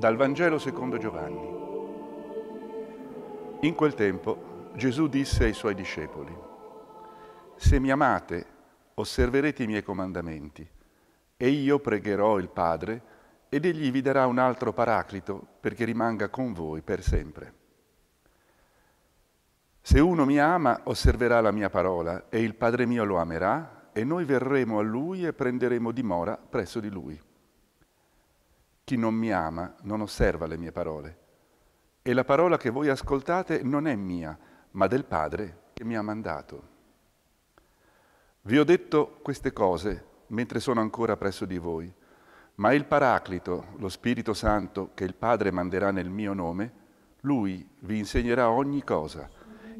Dal Vangelo secondo Giovanni. In quel tempo Gesù disse ai suoi discepoli, Se mi amate, osserverete i miei comandamenti, e io pregherò il Padre, ed egli vi darà un altro paraclito perché rimanga con voi per sempre. Se uno mi ama, osserverà la mia parola, e il Padre mio lo amerà, e noi verremo a lui e prenderemo dimora presso di lui. Chi non mi ama non osserva le mie parole. E la parola che voi ascoltate non è mia, ma del Padre che mi ha mandato. Vi ho detto queste cose mentre sono ancora presso di voi, ma il Paraclito, lo Spirito Santo, che il Padre manderà nel mio nome, lui vi insegnerà ogni cosa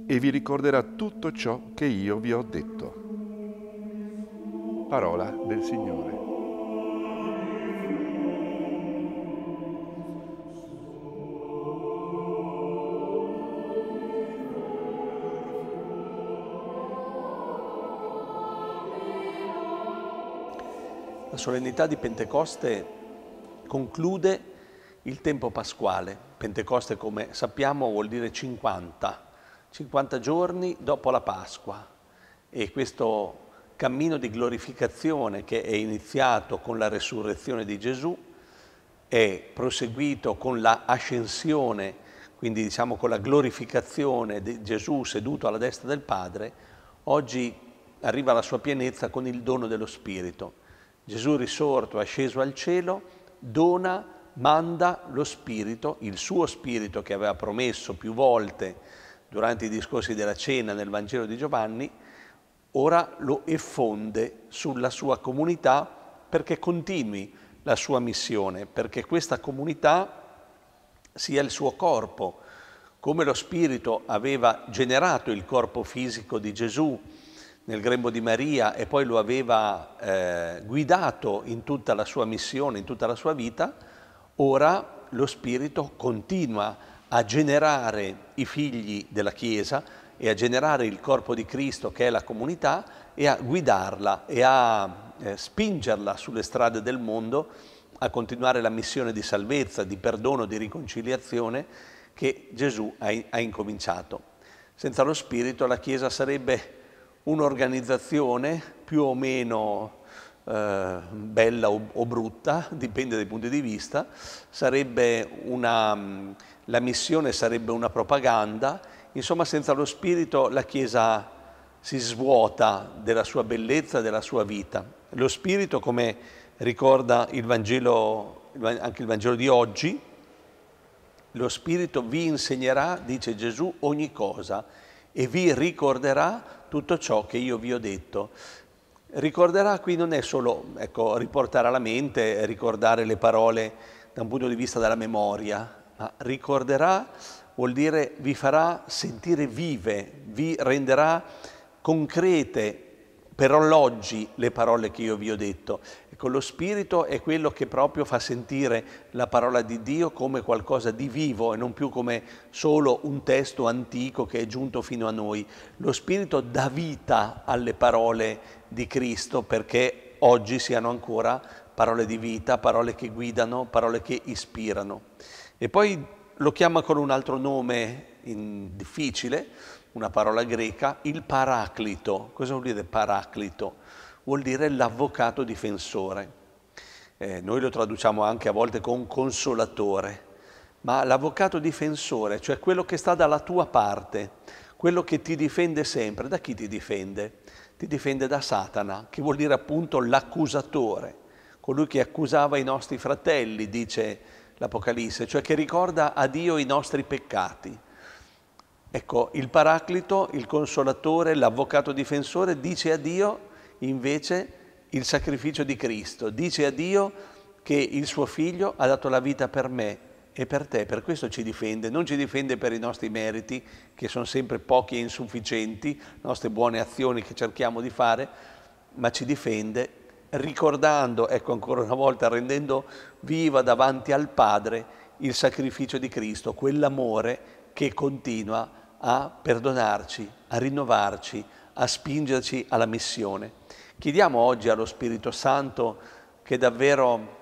e vi ricorderà tutto ciò che io vi ho detto. Parola del Signore. La solennità di Pentecoste conclude il tempo pasquale. Pentecoste, come sappiamo, vuol dire 50, 50 giorni dopo la Pasqua. E questo cammino di glorificazione che è iniziato con la resurrezione di Gesù, è proseguito con la quindi diciamo con la glorificazione di Gesù seduto alla destra del Padre, oggi arriva alla sua pienezza con il dono dello Spirito Gesù risorto, asceso al cielo, dona, manda lo Spirito, il suo Spirito che aveva promesso più volte durante i discorsi della cena nel Vangelo di Giovanni, ora lo effonde sulla sua comunità perché continui la sua missione, perché questa comunità sia il suo corpo, come lo Spirito aveva generato il corpo fisico di Gesù nel grembo di Maria e poi lo aveva eh, guidato in tutta la sua missione, in tutta la sua vita, ora lo Spirito continua a generare i figli della Chiesa e a generare il corpo di Cristo che è la comunità e a guidarla e a eh, spingerla sulle strade del mondo a continuare la missione di salvezza, di perdono, di riconciliazione che Gesù ha, ha incominciato. Senza lo Spirito la Chiesa sarebbe un'organizzazione più o meno eh, bella o, o, brutta, dipende dai punti di vista, una, la missione sarebbe una propaganda, insomma senza lo spirito la Chiesa si svuota della sua bellezza, della sua vita. Lo spirito, come ricorda il Vangelo, anche il Vangelo di oggi, lo spirito vi insegnerà, dice Gesù, ogni cosa e vi ricorderà tutto ciò che io vi ho detto. Ricorderà qui non è solo ecco, riportare alla mente, ricordare le parole da un punto di vista della memoria, ma ricorderà vuol dire vi farà sentire vive, vi renderà concrete per alloggi le parole che io vi ho detto. Ecco, lo spirito è quello che proprio fa sentire la parola di Dio come qualcosa di vivo e non più come solo un testo antico che è giunto fino a noi. Lo spirito dà vita alle parole di Cristo perché oggi siano ancora parole di vita, parole che guidano, parole che ispirano. E poi lo chiama con un altro nome in, difficile, una parola greca, il paraclito. Cosa vuol dire paraclito? Vuol dire l'avvocato difensore. Eh, noi lo traduciamo anche a volte con consolatore, ma l'avvocato difensore, cioè quello che sta dalla tua parte, quello che ti difende sempre, da chi ti difende? Ti difende da Satana, che vuol dire appunto l'accusatore, colui che accusava i nostri fratelli, dice l'Apocalisse, cioè che ricorda a Dio i nostri peccati. Ecco, il Paraclito, il Consolatore, l'Avvocato difensore dice a Dio invece il sacrificio di Cristo, dice a Dio che il suo figlio ha dato la vita per me e per te, per questo ci difende, non ci difende per i nostri meriti, che sono sempre pochi e insufficienti, le nostre buone azioni che cerchiamo di fare, ma ci difende ricordando, ecco ancora una volta, rendendo viva davanti al Padre il sacrificio di Cristo, quell'amore che continua a a perdonarci, a rinnovarci, a spingerci alla missione. Chiediamo oggi allo Spirito Santo che davvero,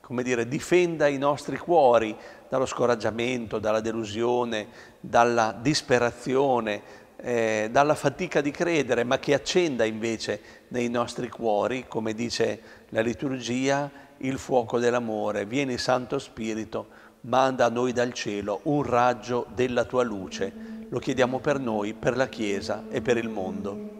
come dire, difenda i nostri cuori dallo scoraggiamento, dalla delusione, dalla disperazione, eh, dalla fatica di credere, ma che accenda invece nei nostri cuori, come dice la liturgia, il fuoco dell'amore. Vieni Santo Spirito, manda a noi dal cielo un raggio della tua luce lo chiediamo per noi, per la Chiesa e per il mondo.